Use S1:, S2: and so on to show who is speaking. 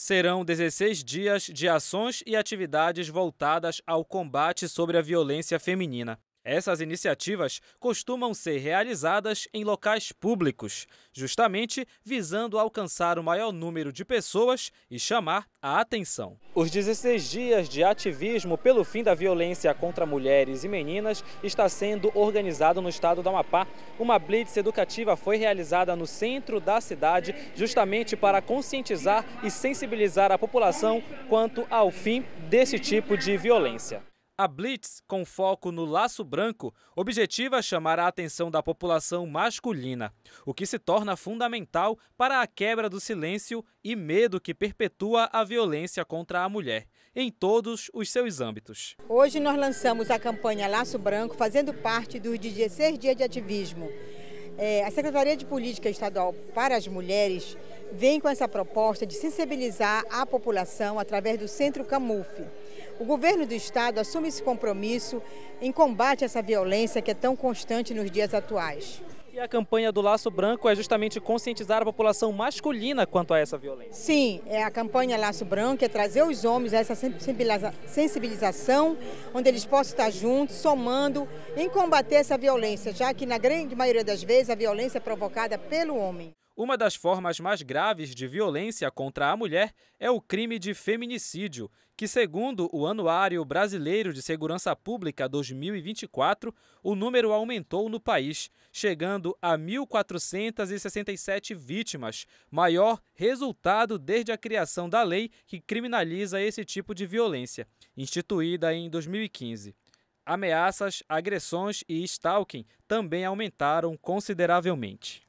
S1: serão 16 dias de ações e atividades voltadas ao combate sobre a violência feminina. Essas iniciativas costumam ser realizadas em locais públicos, justamente visando alcançar o maior número de pessoas e chamar a atenção. Os 16 dias de ativismo pelo fim da violência contra mulheres e meninas está sendo organizado no estado do Amapá. Uma blitz educativa foi realizada no centro da cidade justamente para conscientizar e sensibilizar a população quanto ao fim desse tipo de violência. A blitz, com foco no laço branco, objetiva chamar a atenção da população masculina, o que se torna fundamental para a quebra do silêncio e medo que perpetua a violência contra a mulher, em todos os seus âmbitos.
S2: Hoje nós lançamos a campanha Laço Branco, fazendo parte dos 16 dias de ativismo. É, a Secretaria de Política Estadual para as Mulheres vem com essa proposta de sensibilizar a população através do Centro Camuf. O governo do estado assume esse compromisso em combate a essa violência que é tão constante nos dias atuais.
S1: E a campanha do Laço Branco é justamente conscientizar a população masculina quanto a essa violência.
S2: Sim, é a campanha Laço Branco é trazer os homens a essa sensibilização, onde eles possam estar juntos, somando em combater essa violência, já que na grande maioria das vezes a violência é provocada pelo homem.
S1: Uma das formas mais graves de violência contra a mulher é o crime de feminicídio, que, segundo o Anuário Brasileiro de Segurança Pública 2024, o número aumentou no país, chegando a 1.467 vítimas, maior resultado desde a criação da lei que criminaliza esse tipo de violência, instituída em 2015. Ameaças, agressões e stalking também aumentaram consideravelmente.